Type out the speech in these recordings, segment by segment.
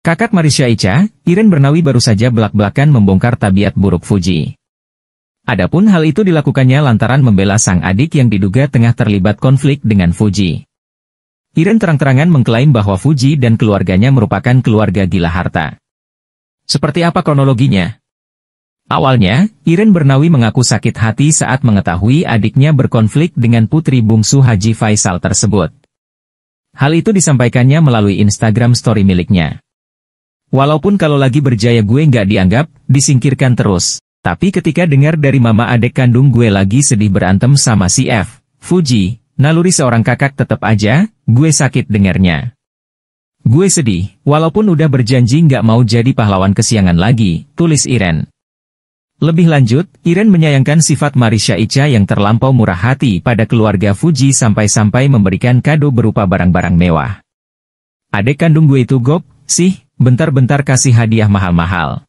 Kakak Marisha Ica, Iren Bernawi baru saja belak-belakan membongkar tabiat buruk Fuji. Adapun hal itu dilakukannya lantaran membela sang adik yang diduga tengah terlibat konflik dengan Fuji. Iren terang-terangan mengklaim bahwa Fuji dan keluarganya merupakan keluarga gila harta. Seperti apa kronologinya? Awalnya, Iren Bernawi mengaku sakit hati saat mengetahui adiknya berkonflik dengan putri bungsu Haji Faisal tersebut. Hal itu disampaikannya melalui Instagram story miliknya. Walaupun kalau lagi berjaya gue nggak dianggap, disingkirkan terus. Tapi ketika dengar dari mama adek kandung gue lagi sedih berantem sama si F, Fuji, naluri seorang kakak tetap aja, gue sakit dengarnya. Gue sedih, walaupun udah berjanji nggak mau jadi pahlawan kesiangan lagi, tulis Iren. Lebih lanjut, Iren menyayangkan sifat Marisha Ica yang terlampau murah hati pada keluarga Fuji sampai-sampai memberikan kado berupa barang-barang mewah. Adek kandung gue itu gop, sih, Bentar-bentar kasih hadiah mahal-mahal.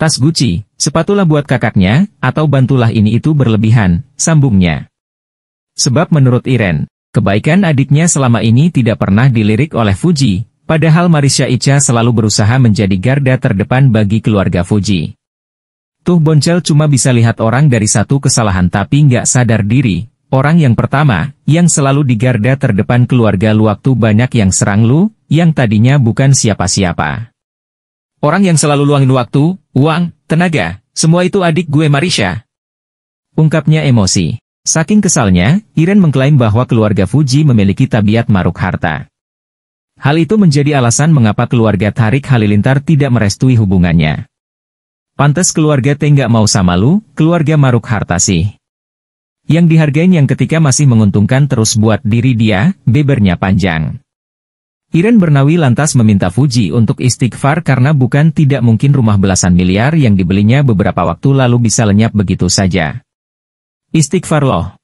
Tas Gucci, sepatulah buat kakaknya, atau bantulah ini itu berlebihan, sambungnya. Sebab menurut Iren, kebaikan adiknya selama ini tidak pernah dilirik oleh Fuji, padahal Marisha Icha selalu berusaha menjadi garda terdepan bagi keluarga Fuji. Tuh Boncel cuma bisa lihat orang dari satu kesalahan tapi nggak sadar diri. Orang yang pertama, yang selalu di garda terdepan keluarga lu waktu banyak yang serang lu, yang tadinya bukan siapa-siapa. Orang yang selalu luangin waktu, uang, tenaga, semua itu adik gue Marisha. Ungkapnya emosi. Saking kesalnya, Iren mengklaim bahwa keluarga Fuji memiliki tabiat maruk harta. Hal itu menjadi alasan mengapa keluarga Tarik Halilintar tidak merestui hubungannya. Pantas keluarga T nggak mau sama lu, keluarga maruk harta sih. Yang dihargain yang ketika masih menguntungkan terus buat diri dia, bebernya panjang. Iren Bernawi lantas meminta Fuji untuk istighfar karena bukan tidak mungkin rumah belasan miliar yang dibelinya beberapa waktu lalu bisa lenyap begitu saja. Istighfar loh,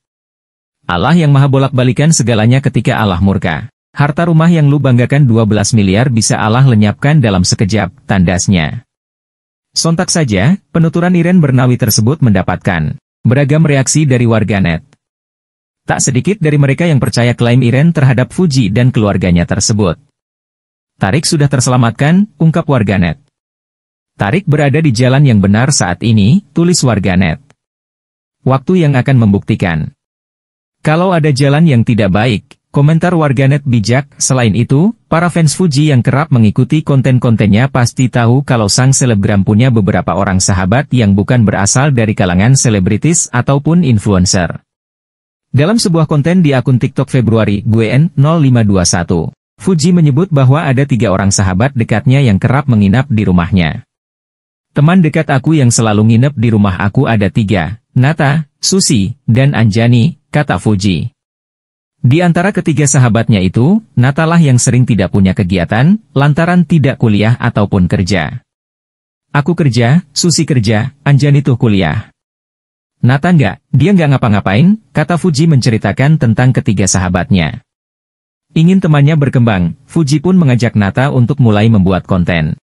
Allah yang maha bolak-balikan segalanya ketika Allah murka. Harta rumah yang lu banggakan 12 miliar bisa Allah lenyapkan dalam sekejap, tandasnya. Sontak saja, penuturan Iren Bernawi tersebut mendapatkan beragam reaksi dari warganet. Tak sedikit dari mereka yang percaya klaim Iren terhadap Fuji dan keluarganya tersebut. Tarik sudah terselamatkan, ungkap warganet. Tarik berada di jalan yang benar saat ini, tulis warganet. Waktu yang akan membuktikan. Kalau ada jalan yang tidak baik, komentar warganet bijak, selain itu, para fans Fuji yang kerap mengikuti konten-kontennya pasti tahu kalau sang selebgram punya beberapa orang sahabat yang bukan berasal dari kalangan selebritis ataupun influencer. Dalam sebuah konten di akun TikTok Februari GWN 0521, Fuji menyebut bahwa ada tiga orang sahabat dekatnya yang kerap menginap di rumahnya. Teman dekat aku yang selalu nginep di rumah aku ada tiga, Nata, Susi, dan Anjani, kata Fuji. Di antara ketiga sahabatnya itu, Natalah yang sering tidak punya kegiatan, lantaran tidak kuliah ataupun kerja. Aku kerja, Susi kerja, Anjani tuh kuliah. Nathan nggak, dia nggak ngapa-ngapain, kata Fuji menceritakan tentang ketiga sahabatnya. Ingin temannya berkembang, Fuji pun mengajak Nata untuk mulai membuat konten.